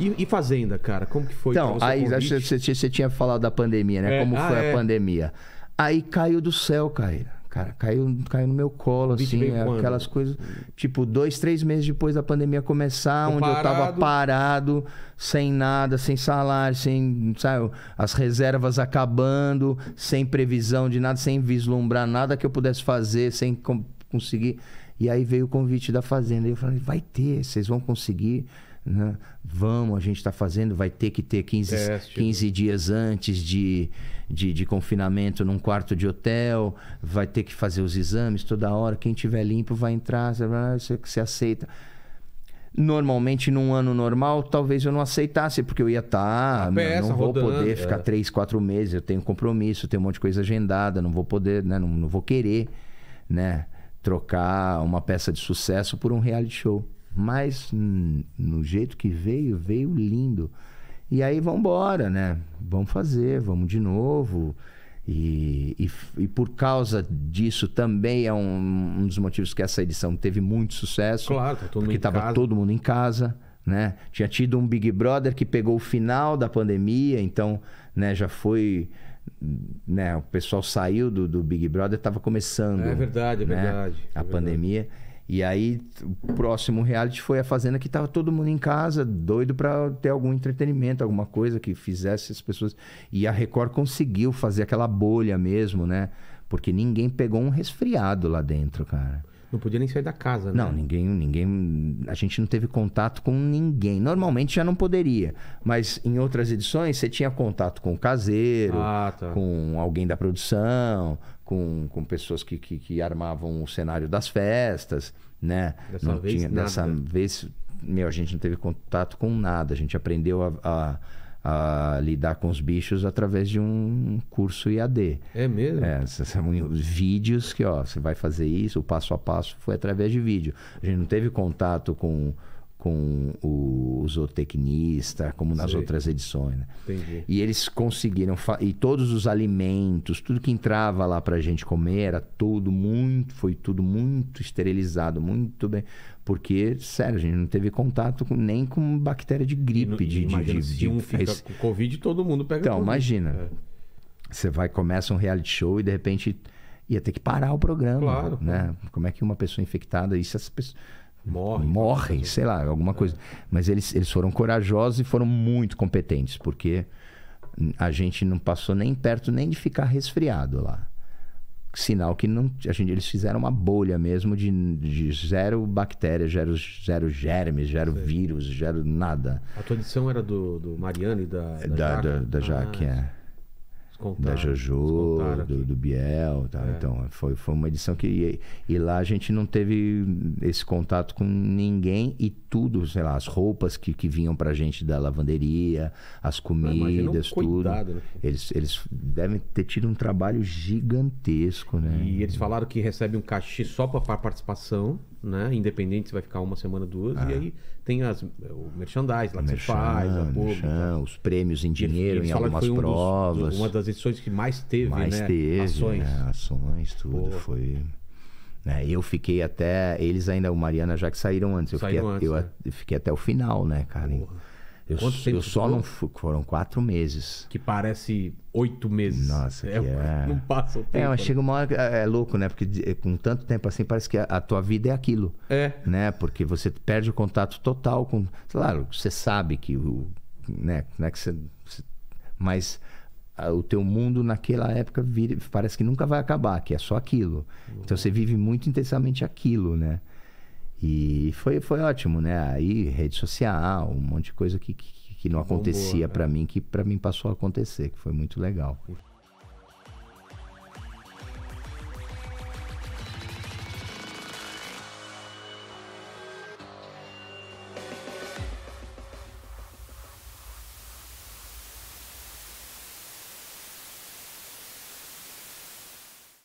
E, e, Fazenda, cara? Como que foi? Então, aí você, você, você, tinha falado da pandemia, né? É, como ah, foi é. a pandemia. Aí caiu do céu, cara. Cara, caiu, caiu no meu colo, assim, é, aquelas coisas. Tipo, dois, três meses depois da pandemia começar, Tô onde parado. eu tava parado, sem nada, sem salário, sem, sabe, as reservas acabando, sem previsão de nada, sem vislumbrar nada que eu pudesse fazer, sem conseguir. E aí veio o convite da Fazenda. E eu falei, vai ter, vocês vão conseguir. Né? Vamos, a gente está fazendo, vai ter que ter 15, 15 dias antes de, de, de, confinamento num quarto de hotel, vai ter que fazer os exames toda hora, quem tiver limpo vai entrar, você, você aceita. Normalmente, num ano normal, talvez eu não aceitasse, porque eu ia estar. Tá, não vou poder ficar é. três, quatro meses, eu tenho compromisso, tenho um monte de coisa agendada, não vou poder, né? não, não vou querer né? trocar uma peça de sucesso por um reality show. Mas no jeito que veio, veio lindo. E aí vamos embora, né? Vamos fazer, vamos de novo. E, e, e, por causa disso também é um, um, dos motivos que essa edição teve muito sucesso. Claro, tá todo porque estava todo mundo em casa. Né? Tinha tido um Big Brother que pegou o final da pandemia, então né, já foi. Né, o pessoal saiu do, do Big Brother, estava começando. É verdade, é né? verdade. A é pandemia. Verdade. E aí, o próximo reality foi a Fazenda, que estava todo mundo em casa, doido para ter algum entretenimento, alguma coisa que fizesse as pessoas. E a Record conseguiu fazer aquela bolha mesmo, né? Porque ninguém pegou um resfriado lá dentro, cara. Não podia nem sair da casa, né? Não, ninguém, ninguém. A gente não teve contato com ninguém. Normalmente já não poderia. Mas em outras edições você tinha contato com o caseiro, ah, tá. com alguém da produção, com, com pessoas que, que, que, armavam o cenário das festas, né? Dessa não vez, tinha, nada. dessa vez, meu, a gente não teve contato com nada. A gente aprendeu a, a, a lidar com os bichos através de um curso IAD. É mesmo? É, são vídeos que, ó, você vai fazer isso, o passo a passo foi através de vídeo. A gente não teve contato com com o, zootecnista, como nas outras edições. Né? E eles conseguiram. E todos os alimentos, tudo que entrava lá para a gente comer, era tudo muito. Foi tudo muito esterilizado, muito bem. Porque, sério, a gente não teve contato com, nem com bactéria de gripe. E, de, imagina, de, se de, um fica esse... com Covid, todo mundo pega Então, Covid. imagina. É. Você vai, começa um reality show e de repente ia ter que parar o programa. Claro. Né? Como é que uma pessoa infectada. E se as pessoas morrem, morrem sei lá, alguma coisa. Mas eles, eles foram corajosos e foram muito competentes, porque a gente não passou nem perto nem de ficar resfriado lá. Sinal que não, a gente, eles fizeram uma bolha mesmo de, de zero bactérias, zero, zero germes, zero vírus, zero nada. A tua edição era do, do Mariano e da, da, da Jaque? Da, da Jaque, ah, é. Contaram, da Jojo, do, do, Biel, tá? É. então foi, foi uma edição que e, e, lá a gente não teve esse contato com ninguém e tudo, sei lá, as roupas que, que vinham pra gente da lavanderia, as ah, comidas, um tudo. Cuidado, né? eles, eles devem ter tido um trabalho gigantesco, né? E eles falaram que recebe um cachê só para participação né? Independente se vai ficar uma semana, duas, ah. e aí tem as, o merchandising lá que você faz, a pública, os prêmios em dinheiro em algumas foi um provas. Dos, uma das edições que mais teve, mais né? teve ações. Né? Ações, tudo Pô. foi. Né, eu fiquei até. Eles ainda, o Mariana já que saíram antes. Eu, saíram fiquei, antes, é. eu, né? fiquei até o final, né, cara? Porra. Eu, eu só não fui, foram quatro meses. Que parece oito meses. Nossa, é, é... não passa o é, tempo. É, mas né? chega uma hora é, é, louco, né? Porque com tanto tempo assim parece que a, a, tua vida é aquilo. É. Né? Porque você perde o contato total com, claro, você sabe que o, né, não é que você, mas a, o teu mundo naquela época vira, parece que nunca vai acabar, que é só aquilo. Uhum. Então você vive muito intensamente aquilo, né? E foi, foi ótimo, né? Aí rede social, um monte de coisa que, que, que não acontecia né? para mim, que para mim passou a acontecer, que foi muito legal.